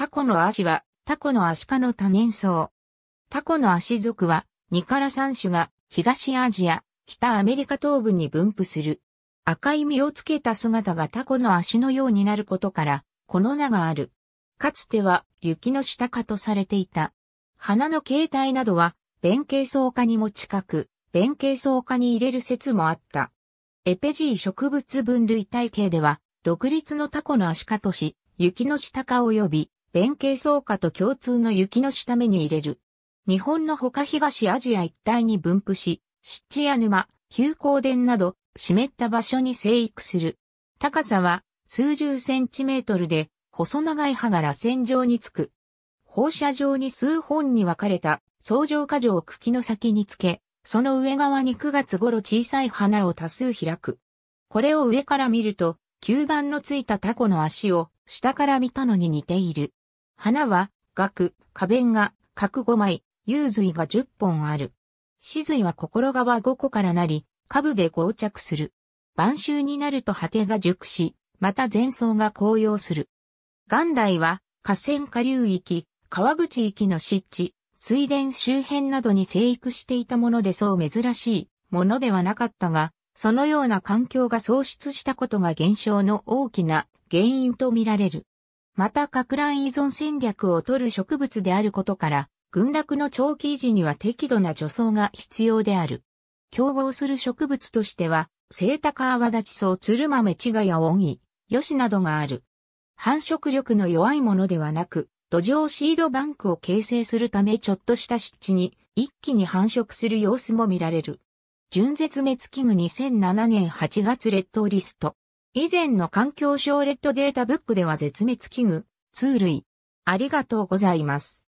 タコの足は、タコのアシカの多年草。タコの足属は、2から3種が、東アジア、北アメリカ東部に分布する。赤い実をつけた姿がタコの足のようになることから、この名がある。かつては、雪の下かとされていた。花の形態などは、弁形草化にも近く、弁形草化に入れる説もあった。エペジー植物分類体系では、独立のタコの足かとし、雪の下化及び弁慶草花と共通の雪の下目に入れる。日本の他東アジア一帯に分布し、湿地や沼、急行田など、湿った場所に生育する。高さは数十センチメートルで、細長い葉が螺旋状につく。放射状に数本に分かれた、草状花状を茎の先につけ、その上側に9月頃小さい花を多数開く。これを上から見ると、吸盤のついたタコの足を下から見たのに似ている。花は、額、花弁が、角5枚、幽髄が10本ある。死髄は心側5個からなり、下部で膠着する。晩秋になると果てが熟し、また前奏が紅葉する。元来は、河川下流域、川口域の湿地、水田周辺などに生育していたものでそう珍しいものではなかったが、そのような環境が喪失したことが現象の大きな原因とみられる。また拡乱依存戦略を取る植物であることから、群落の長期維持には適度な除草が必要である。競合する植物としては、セイタカアワダチソウツルマメチガやオギ、ヨシなどがある。繁殖力の弱いものではなく、土壌シードバンクを形成するためちょっとした湿地に一気に繁殖する様子も見られる。純絶滅危惧2007年8月列島リスト。以前の環境省レッドデータブックでは絶滅危惧、通類。ありがとうございます。